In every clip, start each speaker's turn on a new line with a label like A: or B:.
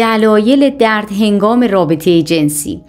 A: دلایل درد هنگام رابطه جنسی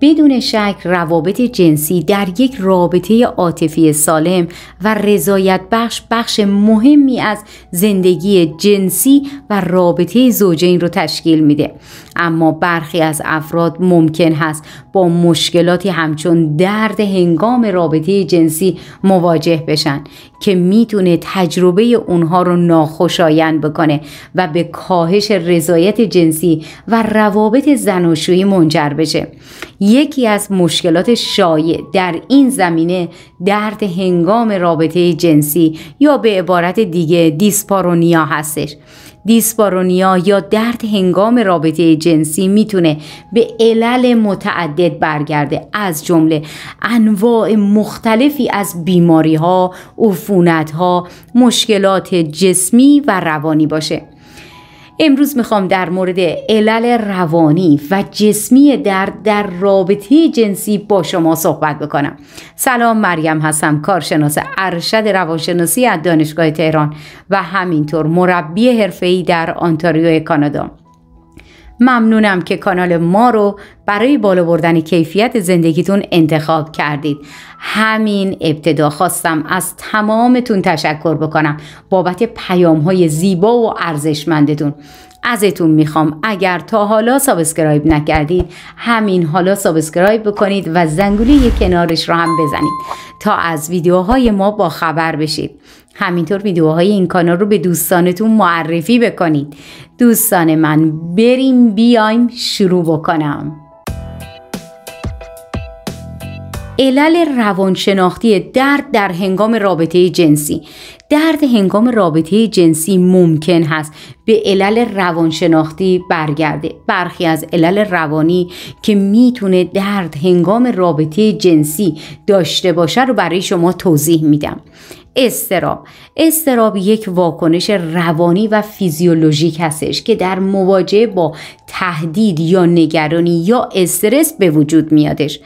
A: بدون شک روابط جنسی در یک رابطه عاطفی سالم و رضایت بخش بخش مهمی از زندگی جنسی و رابطه زوجین رو تشکیل میده اما برخی از افراد ممکن هست با مشکلاتی همچون درد هنگام رابطه جنسی مواجه بشن که میتونه تجربه اونها رو ناخوشایند بکنه و به کاهش رضایت جنسی و روابط زناشویی منجر بشه یکی از مشکلات شایع در این زمینه درد هنگام رابطه جنسی یا به عبارت دیگه دیسپارونیا هستش دیسپارونیا یا درد هنگام رابطه جنسی میتونه به علل متعدد برگرده از جمله انواع مختلفی از بیماری ها، عفونت ها، مشکلات جسمی و روانی باشه امروز میخوام در مورد علل روانی و جسمی درد در رابطه جنسی با شما صحبت بکنم سلام مریم هستم کارشناس ارشد روانشناسی از دانشگاه تهران و همینطور مربی حرفه‌ای در آنتاریو کانادا ممنونم که کانال ما رو برای بالا بردن کیفیت زندگیتون انتخاب کردید همین ابتدا خواستم از تمامتون تشکر بکنم بابت پیام های زیبا و ارزشمندتون ازتون میخوام اگر تا حالا سابسکرایب نکردید همین حالا سابسکرایب بکنید و زنگوله کنارش رو هم بزنید تا از ویدیوهای ما با خبر بشید همینطور ویدیوهای این کانال رو به دوستانتون معرفی بکنید دوستان من بریم بیایم شروع بکنم علل روانشناختی درد در هنگام رابطه جنسی درد هنگام رابطه جنسی ممکن هست به علل روانشناختی برگرده برخی از علل روانی که میتونه درد هنگام رابطه جنسی داشته باشه رو برای شما توضیح میدم استراب استراب یک واکنش روانی و فیزیولوژیک هستش که در مواجهه با تهدید یا نگرانی یا استرس به وجود میادش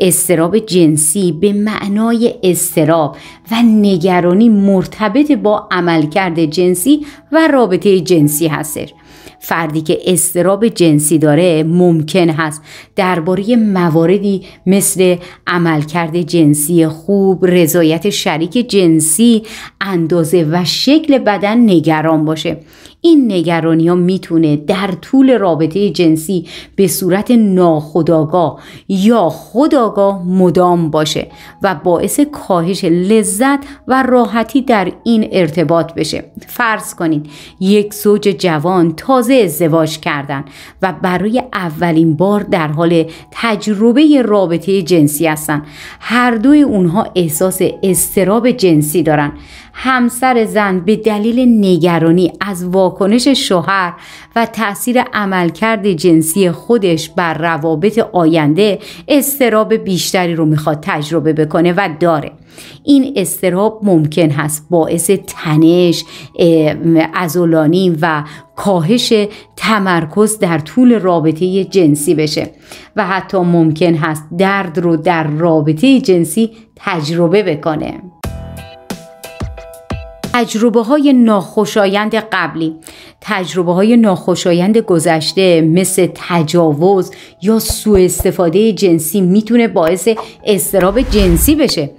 A: استراب جنسی به معنای استراب و نگرانی مرتبط با عملکرد جنسی و رابطه جنسی هستش فردی که استراب جنسی داره ممکن هست درباره مواردی مثل عملکرد جنسی خوب رضایت شریک جنسی اندازه و شکل بدن نگران باشه این نگرانی ها میتونه در طول رابطه جنسی به صورت ناخداگاه یا خداگاه مدام باشه و باعث کاهش لذت و راحتی در این ارتباط بشه فرض کنید یک زوج جوان تازه ازدواج کردن و برای اولین بار در حال تجربه رابطه جنسی هستن هر دوی اونها احساس استراب جنسی دارن همسر زن به دلیل نگرانی از واکنش شوهر و تاثیر عملکرد جنسی خودش بر روابط آینده استراب بیشتری رو میخواد تجربه بکنه و داره این استراب ممکن هست باعث تنش ازولانی و کاهش تمرکز در طول رابطه جنسی بشه و حتی ممکن هست درد رو در رابطه جنسی تجربه بکنه تجربه های ناخوشایند قبلی تجربه های ناخوشایند گذشته مثل تجاوز یا سوء استفاده جنسی میتونه باعث استراب جنسی بشه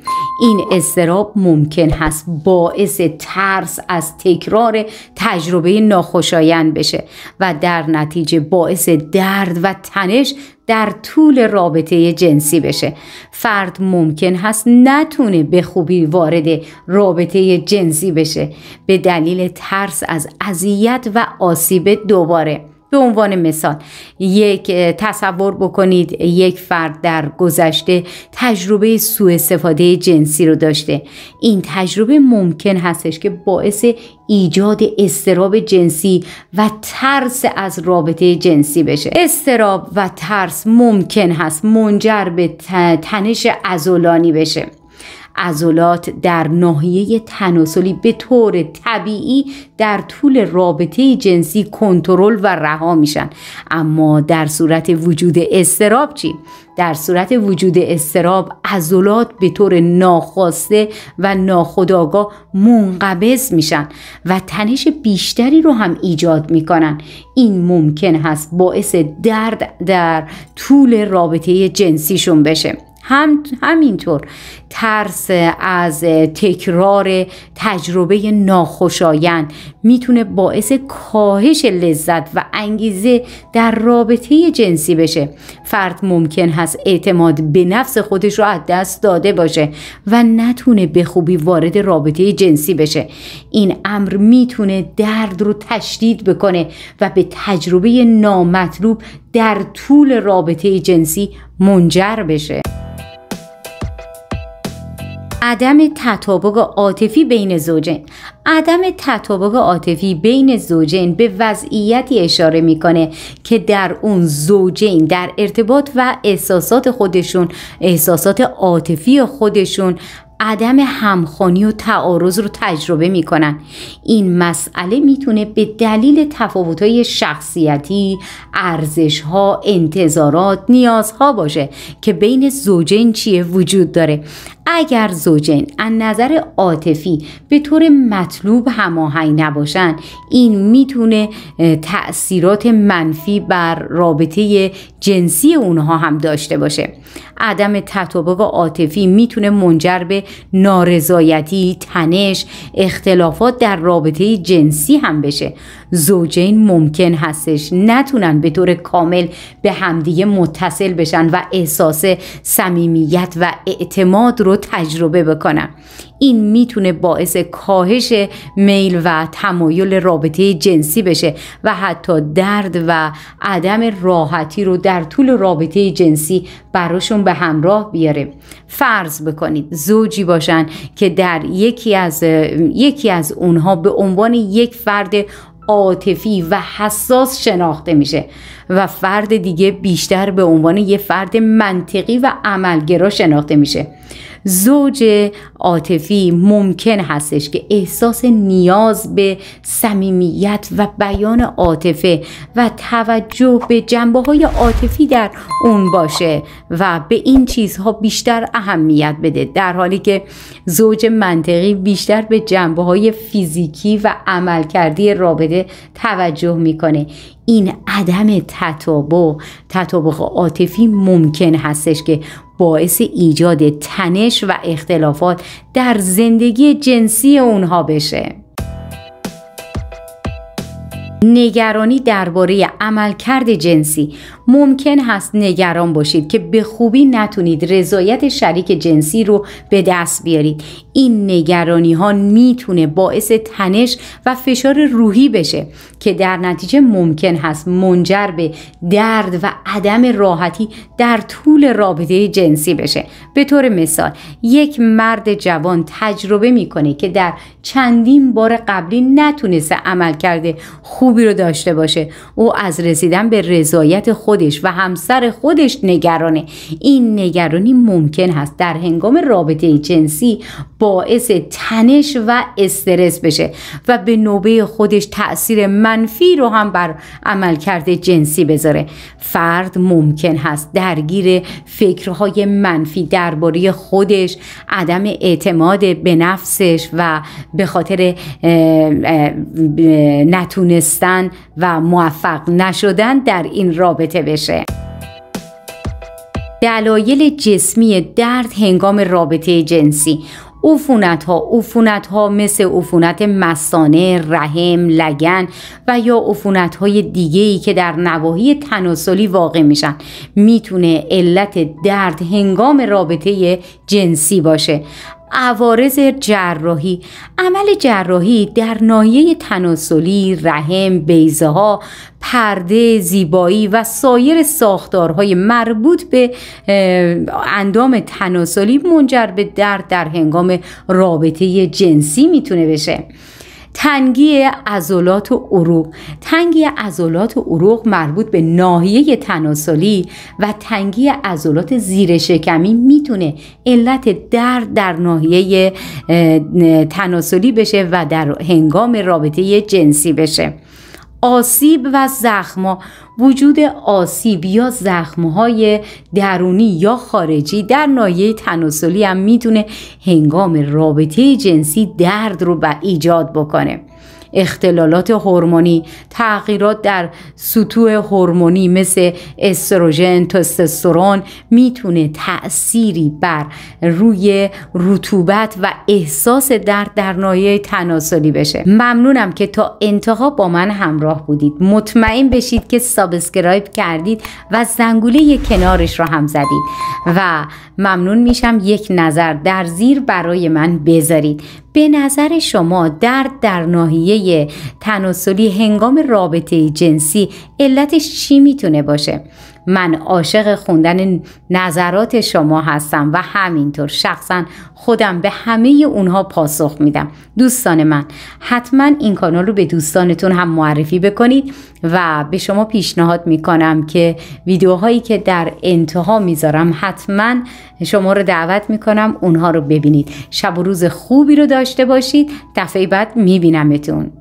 A: این استراب ممکن هست باعث ترس از تکرار تجربه ناخوشایند بشه و در نتیجه باعث درد و تنش در طول رابطه جنسی بشه فرد ممکن هست نتونه به خوبی وارد رابطه جنسی بشه به دلیل ترس از اذیت و آسیب دوباره به عنوان مثال یک تصور بکنید یک فرد در گذشته تجربه سوء استفاده جنسی رو داشته این تجربه ممکن هستش که باعث ایجاد استراب جنسی و ترس از رابطه جنسی بشه استراب و ترس ممکن هست منجر به تنش ازولانی بشه عضلات در ناحیه تناسلی به طور طبیعی در طول رابطه جنسی کنترل و رها میشن اما در صورت وجود استراب چی در صورت وجود استراب عضلات به طور ناخواسته و ناخودآگاه منقبض میشن و تنش بیشتری رو هم ایجاد میکنن این ممکن هست باعث درد در طول رابطه جنسیشون بشه هم همینطور ترس از تکرار تجربه ناخوشایند میتونه باعث کاهش لذت و انگیزه در رابطه جنسی بشه فرد ممکن هست اعتماد به نفس خودش رو از دست داده باشه و نتونه به خوبی وارد رابطه جنسی بشه این امر میتونه درد رو تشدید بکنه و به تجربه نامطلوب در طول رابطه جنسی منجر بشه عدم تطابق عاطفی بین زوجین عدم تطابق عاطفی بین زوجین به وضعیتی اشاره میکنه که در اون زوجین در ارتباط و احساسات خودشون احساسات عاطفی خودشون عدم همخانی و تعارض رو تجربه میکنن این مسئله میتونه به دلیل تفاوت‌های شخصیتی، ها، انتظارات، نیازها باشه که بین زوجین چیه وجود داره اگر زوجین از نظر عاطفی به طور مطلوب هماهنگ نباشند، این میتونه تاثیرات منفی بر رابطه جنسی اونها هم داشته باشه عدم تطابق عاطفی میتونه منجر به نارضایتی تنش اختلافات در رابطه جنسی هم بشه زوجین ممکن هستش نتونن به طور کامل به همدیگه متصل بشن و احساس صمیمیت و اعتماد رو تجربه بکنم این میتونه باعث کاهش میل و تمایل رابطه جنسی بشه و حتی درد و عدم راحتی رو در طول رابطه جنسی براشون به همراه بیاره فرض بکنید زوجی باشن که در یکی از یکی از اونها به عنوان یک فرد عاطفی و حساس شناخته میشه و فرد دیگه بیشتر به عنوان یه فرد منطقی و عملگرا شناخته میشه زوج عاطفی ممکن هستش که احساس نیاز به صمیمیت و بیان عاطفه و توجه به جنبه های عاطفی در اون باشه و به این چیزها بیشتر اهمیت بده در حالی که زوج منطقی بیشتر به جنبه های فیزیکی و عملکردی رابطه توجه میکنه این عدم تطابق تطابق عاطفی ممکن هستش که باعث ایجاد تنش و اختلافات در زندگی جنسی اونها بشه نگرانی درباره عملکرد جنسی ممکن هست نگران باشید که به خوبی نتونید رضایت شریک جنسی رو به دست بیارید این نگرانی ها میتونه باعث تنش و فشار روحی بشه که در نتیجه ممکن هست منجر به درد و عدم راحتی در طول رابطه جنسی بشه به طور مثال یک مرد جوان تجربه میکنه که در چندین بار قبلی نتونسته عملکرد خوب خوبی رو داشته باشه او از رسیدن به رضایت خودش و همسر خودش نگرانه این نگرانی ممکن هست در هنگام رابطه جنسی باعث تنش و استرس بشه و به نوبه خودش تاثیر منفی رو هم بر عملکرد جنسی بذاره فرد ممکن هست درگیر فکرهای منفی درباره خودش عدم اعتماد به نفسش و به خاطر نتونستن و موفق نشدن در این رابطه بشه دلایل جسمی درد هنگام رابطه جنسی عفونت ها عفونت ها مثل عفونت مسانه رحم لگن و یا عفونت های دیگه ای که در نواحی تناسلی واقع میشن میتونه علت درد هنگام رابطه جنسی باشه عوارض جراحی عمل جراحی در ناحیه تناسلی رحم بیزه ها پرده زیبایی و سایر ساختارهای مربوط به اندام تناسلی منجر به درد در هنگام رابطه جنسی میتونه بشه تنگی عضلات و عروق تنگی عضلات و مربوط به ناحیه تناسلی و تنگی عضلات زیر شکمی میتونه علت درد در ناحیه تناسلی بشه و در هنگام رابطه جنسی بشه آسیب و زخم وجود آسیب یا های درونی یا خارجی در نایه تناسلی هم میتونه هنگام رابطه جنسی درد رو به ایجاد بکنه اختلالات هورمونی تغییرات در سطوح هورمونی مثل استروژن تستوسترون میتونه تأثیری بر روی رطوبت و احساس درد در ناحیه تناسلی بشه ممنونم که تا انتها با من همراه بودید مطمئن بشید که سابسکرایب کردید و زنگوله کنارش را هم زدید و ممنون میشم یک نظر در زیر برای من بذارید به نظر شما درد در ناحیه تناسلی هنگام رابطه جنسی علتش چی میتونه باشه من عاشق خوندن نظرات شما هستم و همینطور شخصا خودم به همه اونها پاسخ میدم دوستان من حتما این کانال رو به دوستانتون هم معرفی بکنید و به شما پیشنهاد میکنم که ویدیوهایی که در انتها میذارم حتما شما رو دعوت میکنم اونها رو ببینید شب و روز خوبی رو داشته باشید دفعه بعد میبینمتون